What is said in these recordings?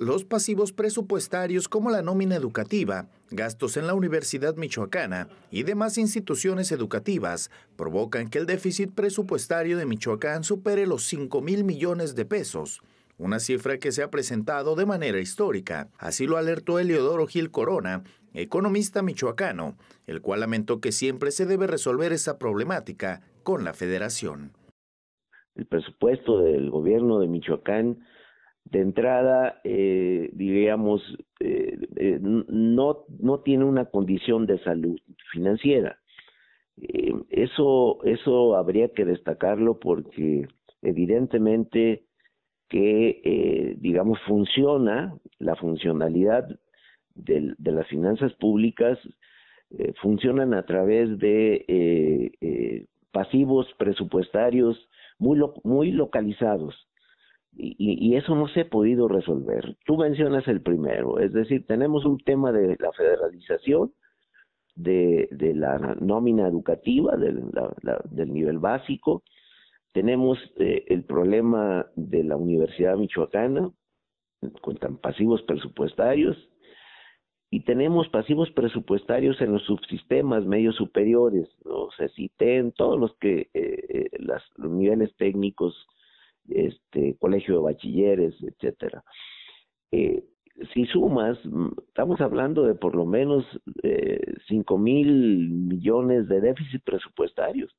los pasivos presupuestarios como la nómina educativa, gastos en la Universidad Michoacana y demás instituciones educativas provocan que el déficit presupuestario de Michoacán supere los 5 mil millones de pesos, una cifra que se ha presentado de manera histórica. Así lo alertó Eliodoro Gil Corona, economista michoacano, el cual lamentó que siempre se debe resolver esa problemática con la federación. El presupuesto del gobierno de Michoacán de entrada, eh, digamos, eh, eh, no, no tiene una condición de salud financiera. eso, habría que destacarlo porque evidentemente que, digamos, funciona la funcionalidad de, las finanzas públicas, funcionan a través de pasivos presupuestarios muy localizados y, y, eso no se ha podido resolver. Tú mencionas el primero, es decir, tenemos un tema de la federalización de, de la nómina educativa, del nivel básico, tenemos eh, el problema de la Universidad Michoacana con tan pasivos presupuestarios y tenemos pasivos presupuestarios en los subsistemas medios superiores, los si todos los que eh, eh, los niveles técnicos este colegio de bachilleres, etcétera. Eh, si sumas, mm, estamos hablando de por lo menos eh, cinco mil millones de déficit presupuestarios.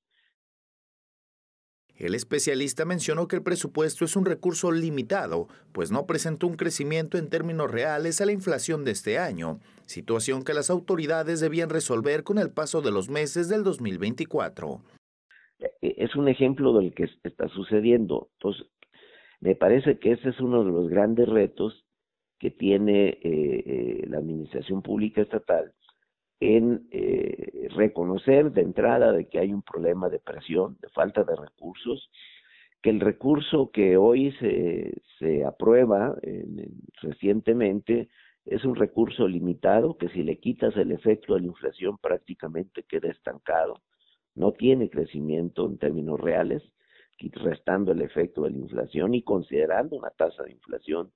El especialista mencionó que el presupuesto es un recurso limitado, pues no presentó un crecimiento en términos reales a la inflación de este año, situación que las autoridades debían resolver con el paso de los meses del 2024. E-, es un ejemplo del que está sucediendo. Entonces, me parece que ese es uno de los grandes retos que tiene eh, eh, la administración pública estatal en eh, reconocer de entrada de que hay un problema de presión, de falta de recursos, que el recurso que hoy se, se aprueba recientemente es un recurso limitado que si le quitas el efecto de la inflación prácticamente queda estancado no tiene crecimiento en términos reales, restando el efecto de la inflación y considerando una tasa de inflación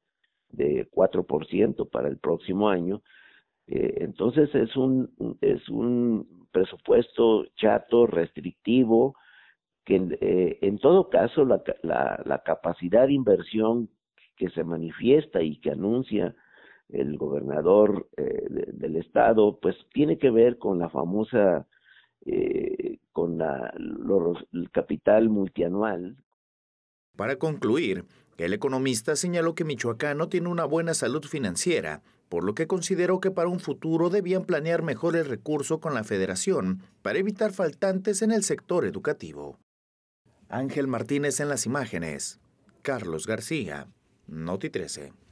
de 4% para el próximo año, eh, entonces es un, es un presupuesto chato, restrictivo, que en eh, todo caso la, la, capacidad de inversión que se manifiesta y que anuncia el gobernador eh, del estado, pues tiene que ver con la famosa con el capital multianual. Para concluir, el economista señaló que Michoacán no tiene una buena salud financiera, por lo que consideró que para un futuro debían planear mejor el recurso con la federación para evitar faltantes en el sector educativo. Ángel Martínez en las imágenes. Carlos García, Noti 13.